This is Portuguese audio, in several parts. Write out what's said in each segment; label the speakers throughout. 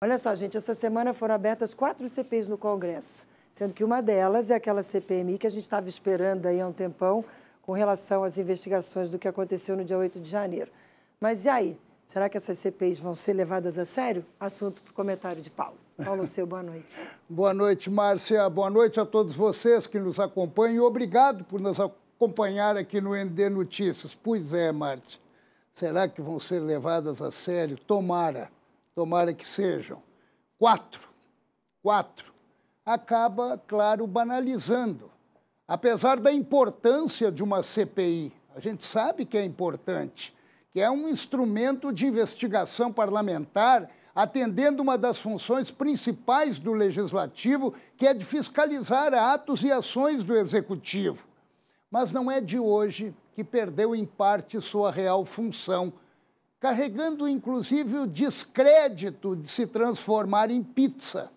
Speaker 1: Olha só, gente, essa semana foram abertas quatro CPIs no Congresso, sendo que uma delas é aquela CPMI que a gente estava esperando aí há um tempão com relação às investigações do que aconteceu no dia 8 de janeiro. Mas e aí? Será que essas CPIs vão ser levadas a sério? Assunto para o comentário de Paulo. Paulo Seu, boa noite. boa noite, Márcia. Boa noite a todos vocês que nos acompanham. Obrigado por nos acompanhar aqui no ND Notícias. Pois é, Márcia. Será que vão ser levadas a sério? Tomara tomara que sejam, quatro, quatro, acaba, claro, banalizando. Apesar da importância de uma CPI, a gente sabe que é importante, que é um instrumento de investigação parlamentar atendendo uma das funções principais do legislativo, que é de fiscalizar atos e ações do executivo. Mas não é de hoje que perdeu em parte sua real função carregando inclusive o descrédito de se transformar em pizza.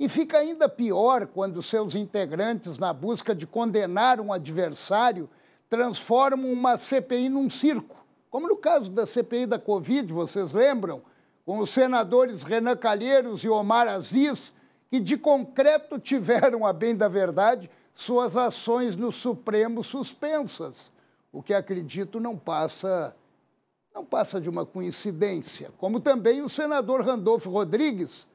Speaker 1: E fica ainda pior quando seus integrantes, na busca de condenar um adversário, transformam uma CPI num circo. Como no caso da CPI da Covid, vocês lembram? Com os senadores Renan Calheiros e Omar Aziz, que de concreto tiveram, a bem da verdade, suas ações no Supremo suspensas, o que acredito não passa não passa de uma coincidência, como também o senador Randolfo Rodrigues,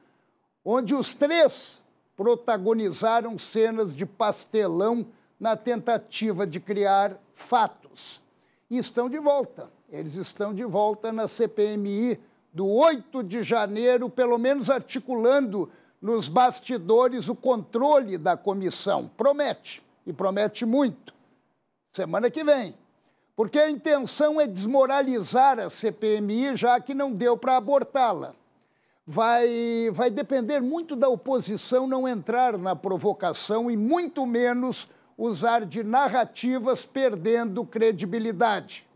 Speaker 1: onde os três protagonizaram cenas de pastelão na tentativa de criar fatos. E estão de volta. Eles estão de volta na CPMI do 8 de janeiro, pelo menos articulando nos bastidores o controle da comissão. Promete, e promete muito. Semana que vem, porque a intenção é desmoralizar a CPMI, já que não deu para abortá-la. Vai, vai depender muito da oposição não entrar na provocação e muito menos usar de narrativas perdendo credibilidade.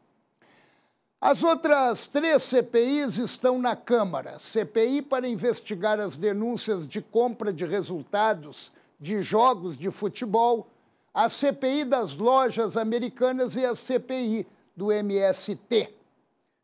Speaker 1: As outras três CPIs estão na Câmara: CPI para investigar as denúncias de compra de resultados de jogos de futebol a CPI das lojas americanas e a CPI do MST.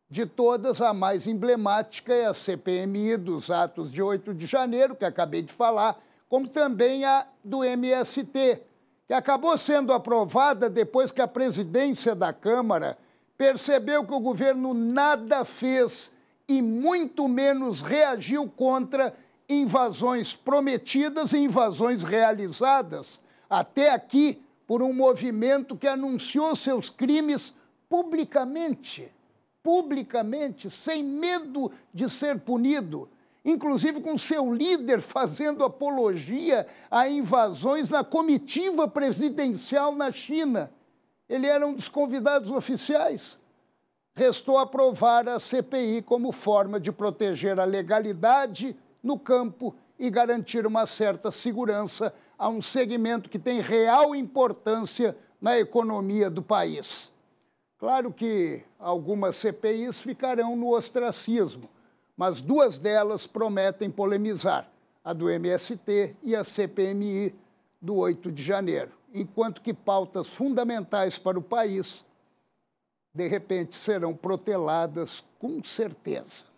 Speaker 1: De todas, a mais emblemática é a CPMI dos atos de 8 de janeiro, que acabei de falar, como também a do MST, que acabou sendo aprovada depois que a presidência da Câmara percebeu que o governo nada fez e muito menos reagiu contra invasões prometidas e invasões realizadas até aqui por um movimento que anunciou seus crimes publicamente, publicamente, sem medo de ser punido, inclusive com seu líder fazendo apologia a invasões na comitiva presidencial na China. Ele era um dos convidados oficiais. Restou aprovar a CPI como forma de proteger a legalidade no campo e garantir uma certa segurança a um segmento que tem real importância na economia do país. Claro que algumas CPIs ficarão no ostracismo, mas duas delas prometem polemizar: a do MST e a CPMI do 8 de janeiro, enquanto que pautas fundamentais para o país, de repente, serão proteladas com certeza.